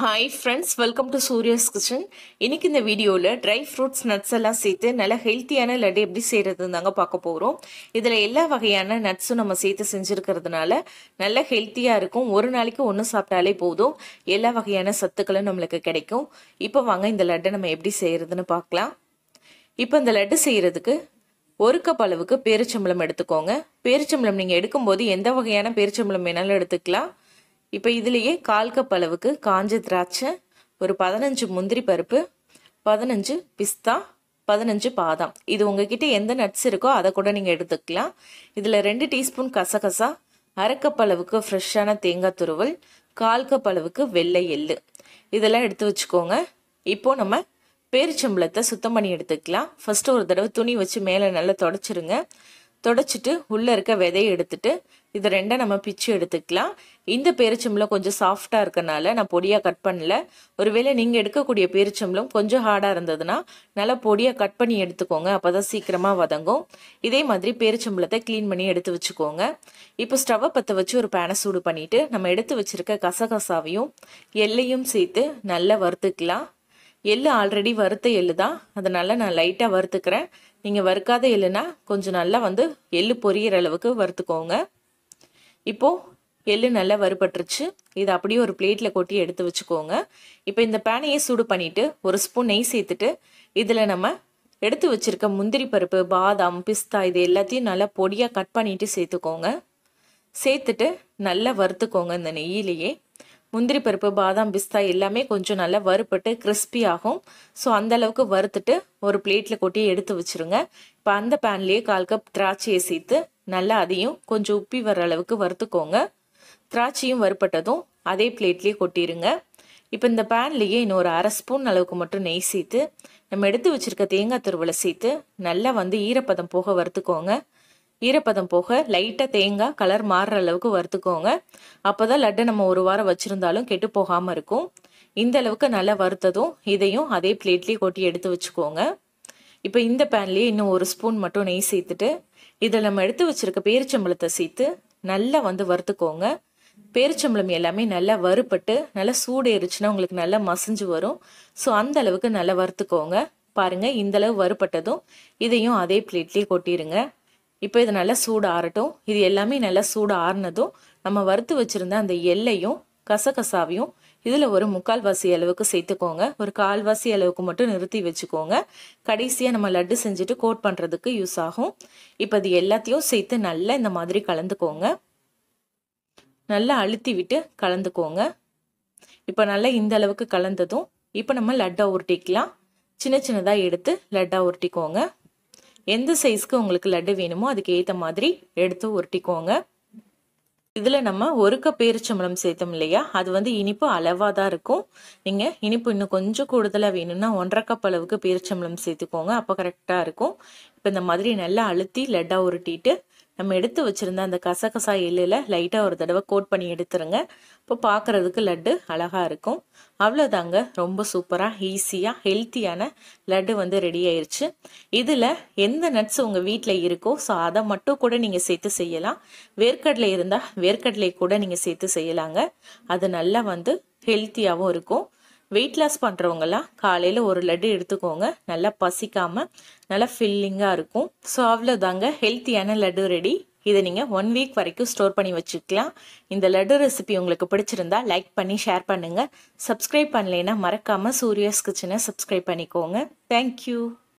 hi friends welcome to Suriya's kitchen இன்றைக்கி இந்த வீடியோவில் ட்ரை ஃப்ரூட்ஸ் நட்ஸ் எல்லாம் சேர்த்து நல்லா ஹெல்த்தியான லட்டு எப்படி செய்கிறதுன்னு தாங்க பார்க்க போகிறோம் இதில் எல்லா வகையான நட்ஸும் நம்ம சேர்த்து செஞ்சுருக்கிறதுனால நல்லா ஹெல்த்தியாக இருக்கும் ஒரு நாளைக்கு ஒன்று சாப்பிட்டாலே போதும் எல்லா வகையான சத்துக்களும் நம்மளுக்கு கிடைக்கும் இப்போ வாங்க இந்த லட்டை நம்ம எப்படி செய்கிறதுன்னு பார்க்கலாம் இப்போ இந்த லட்டு செய்கிறதுக்கு ஒரு கப் அளவுக்கு பேரிச்சம்பளம் எடுத்துக்கோங்க பேரிச்சம்பளம் நீங்கள் எடுக்கும்போது எந்த வகையான பேரிச்சம்பளம் வேணாலும் எடுத்துக்கலாம் இப்போ இதுலேயே கால் கப் அளவுக்கு காஞ்ச திராட்சை ஒரு பதினஞ்சு முந்திரி பருப்பு பதினஞ்சு பிஸ்தா பதினஞ்சு பாதாம் இது உங்ககிட்ட எந்த நட்ஸ் இருக்கோ அதை கூட நீங்கள் எடுத்துக்கலாம் இதில் ரெண்டு டீஸ்பூன் கசகசா அரைக்கப் அளவுக்கு ஃப்ரெஷ்ஷான தேங்காய் துருவல் கால் கப் அளவுக்கு வெள்ளை எள்ளு இதெல்லாம் எடுத்து வச்சுக்கோங்க இப்போது நம்ம பேரிச்சம்பளத்தை சுத்தம் பண்ணி எடுத்துக்கலாம் ஃபஸ்ட்டு ஒரு தடவை துணி வச்சு மேலே நல்லா தொடச்சிருங்க தொடச்சிட்டு உள்ளே இருக்க விதையை எடுத்துட்டு இது ரெண்டை நம்ம பிச்சு எடுத்துக்கலாம் இந்த பேரிச்சம்பளம் கொஞ்சம் சாஃப்டாக இருக்கனால நான் பொடியாக கட் பண்ணல ஒருவேளை நீங்கள் எடுக்கக்கூடிய பேரிச்சம்பளம் கொஞ்சம் ஹார்டாக இருந்ததுன்னா நல்லா பொடியாக கட் பண்ணி எடுத்துக்கோங்க அப்போ தான் சீக்கிரமாக வதங்கும் இதே மாதிரி பேரிச்சம்பளத்தை க்ளீன் பண்ணி எடுத்து வச்சுக்கோங்க இப்போ ஸ்டவ்வை பற்ற வச்சு ஒரு பேனை சூடு பண்ணிவிட்டு நம்ம எடுத்து வச்சுருக்க கசகசாவையும் எல்லையும் சேர்த்து நல்லா வறுத்துக்கலாம் எள்ளு ஆல்ரெடி வறுத்த எள்ளு தான் அதனால் நான் லைட்டாக வறுத்துக்கிறேன் நீங்கள் வறுக்காத எள்ளுனா கொஞ்சம் நல்லா வந்து எள்ளு பொரியிற அளவுக்கு வறுத்துக்கோங்க இப்போது எள்ளு நல்லா வறுபட்டுருச்சு இதை அப்படியே ஒரு பிளேட்டில் கொட்டி எடுத்து வச்சுக்கோங்க இப்போ இந்த பேனையை சூடு பண்ணிவிட்டு ஒரு ஸ்பூன் நெய் சேர்த்துட்டு இதில் நம்ம எடுத்து வச்சுருக்க முந்திரி பருப்பு பாதாம் பிஸ்தா இது எல்லாத்தையும் நல்லா பொடியாக கட் பண்ணிவிட்டு சேர்த்துக்கோங்க சேர்த்துட்டு நல்லா வறுத்துக்கோங்க இந்த நெய்யிலேயே முந்திரி பருப்பு பாதாம் பிஸ்தா எல்லாமே கொஞ்சம் நல்லா வறுப்பட்டு கிறிஸ்பி ஆகும் ஸோ அந்தளவுக்கு வறுத்துட்டு ஒரு பிளேட்டில் கொட்டி எடுத்து வச்சுருங்க இப்போ அந்த பேன்லேயே கால் கப் திராட்சையை சேர்த்து நல்லா அதையும் கொஞ்சம் உப்பி வர அளவுக்கு வறுத்துக்கோங்க திராட்சையும் வறுப்பட்டதும் அதே பிளேட்லேயே கொட்டிடுங்க இப்போ இந்த பேன்லேயே இன்னும் ஒரு அரை ஸ்பூன் அளவுக்கு மட்டும் நெய் சேர்த்து நம்ம எடுத்து வச்சுருக்க தேங்காய் துருவலை சேர்த்து நல்லா வந்து ஈரப்பதம் போக வறுத்துக்கோங்க ஈரப்பதம் போக லைட்டாக தேங்காய் கலர் மாறுற அளவுக்கு வறுத்துக்கோங்க அப்போ தான் லட்டை நம்ம ஒரு வாரம் வச்சுருந்தாலும் கெட்டு போகாமல் இருக்கும் இந்த அளவுக்கு நல்லா வறுத்ததும் இதையும் அதே பிளேட்லேயே கொட்டி எடுத்து வச்சுக்கோங்க இப்போ இந்த பேன்லேயே இன்னும் ஒரு ஸ்பூன் மட்டும் நெய் சேர்த்துட்டு இதில் நம்ம எடுத்து வச்சுருக்க பேரிச்சம்பளத்தை சேர்த்து நல்லா வந்து வறுத்துக்கோங்க பேரிச்சம்பளம் எல்லாமே நல்லா வறுப்பட்டு நல்லா சூடு ஏறிச்சுன்னா உங்களுக்கு நல்லா மசிஞ்சு வரும் ஸோ அந்த அளவுக்கு நல்லா வறுத்துக்கோங்க பாருங்கள் இந்தளவு வறுப்பட்டதும் இதையும் அதே பிளேட்லேயே கொட்டிடுங்க இப்போ இது நல்லா சூடு ஆறட்டும் இது எல்லாமே நல்லா சூடு ஆறுனதும் நம்ம வறுத்து வச்சுருந்த அந்த எல்லையும் கசகசாவையும் இதில் ஒரு முக்கால்வாசி அளவுக்கு சேர்த்துக்கோங்க ஒரு கால்வாசி அளவுக்கு மட்டும் நிறுத்தி வச்சுக்கோங்க கடைசியாக நம்ம லட்டு செஞ்சுட்டு கோட் பண்ணுறதுக்கு யூஸ் ஆகும் இப்போ இது எல்லாத்தையும் சேர்த்து நல்லா இந்த மாதிரி கலந்துக்கோங்க நல்லா அழுத்தி விட்டு கலந்துக்கோங்க இப்போ நல்லா இந்த அளவுக்கு கலந்ததும் இப்போ நம்ம லட்டாக உருட்டிக்கலாம் சின்ன சின்னதாக எடுத்து லட்டாக உருட்டிக்கோங்க எந்த சைஸ்க்கு உங்களுக்கு லட்டு வேணுமோ அதுக்கு ஏத்த மாதிரி எடுத்து உருட்டிக்கோங்க இதில் நம்ம ஒரு கப் பேரிச்சம்பளம் சேர்த்தோம் இல்லையா அது வந்து இனிப்பு அளவாக தான் இருக்கும் நீங்கள் இனிப்பு இன்னும் கொஞ்சம் கூடுதலாக வேணும்னா ஒன்றரை கப் அளவுக்கு பேரிச்சம்பளம் சேர்த்துக்கோங்க அப்போ கரெக்டாக இருக்கும் இப்போ இந்த மாதிரி நல்லா அழுத்தி லட்டாக உருட்டிட்டு நம்ம எடுத்து வச்சுருந்த அந்த கசகசா எல்லையில் லைட்டாக ஒரு தடவை கோட் பண்ணி எடுத்துருங்க இப்போ பார்க்குறதுக்கு லட்டு அழகாக இருக்கும் அவ்வளோதாங்க ரொம்ப சூப்பராக ஈஸியாக ஹெல்த்தியான லட்டு வந்து ரெடி ஆயிடுச்சு இதில் எந்த நட்ஸ் உங்கள் வீட்டில் இருக்கோ ஸோ அதை மட்டும் கூட நீங்கள் சேர்த்து செய்யலாம் வேர்க்கடலை இருந்தால் வேர்க்கடலை கூட நீங்கள் சேர்த்து செய்யலாங்க அது நல்லா வந்து ஹெல்த்தியாகவும் இருக்கும் வெயிட் லாஸ் பண்ணுறவங்கலாம் காலையில் ஒரு லட்டு எடுத்துக்கோங்க நல்லா பசிக்காமல் நல்லா ஃபில்லிங்காக இருக்கும் ஸோ அவ்வளோதாங்க ஹெல்த்தியான லட்டு ரெடி இதை நீங்கள் ஒன் வீக் வரைக்கும் ஸ்டோர் பண்ணி வச்சுக்கலாம் இந்த லட்டு ரெசிபி உங்களுக்கு பிடிச்சிருந்தா லைக் பண்ணி ஷேர் பண்ணுங்கள் சப்ஸ்கிரைப் பண்ணலைன்னா மறக்காமல் சூரியஸ் கிச்சனை சப்ஸ்கிரைப் பண்ணிக்கோங்க தேங்க்யூ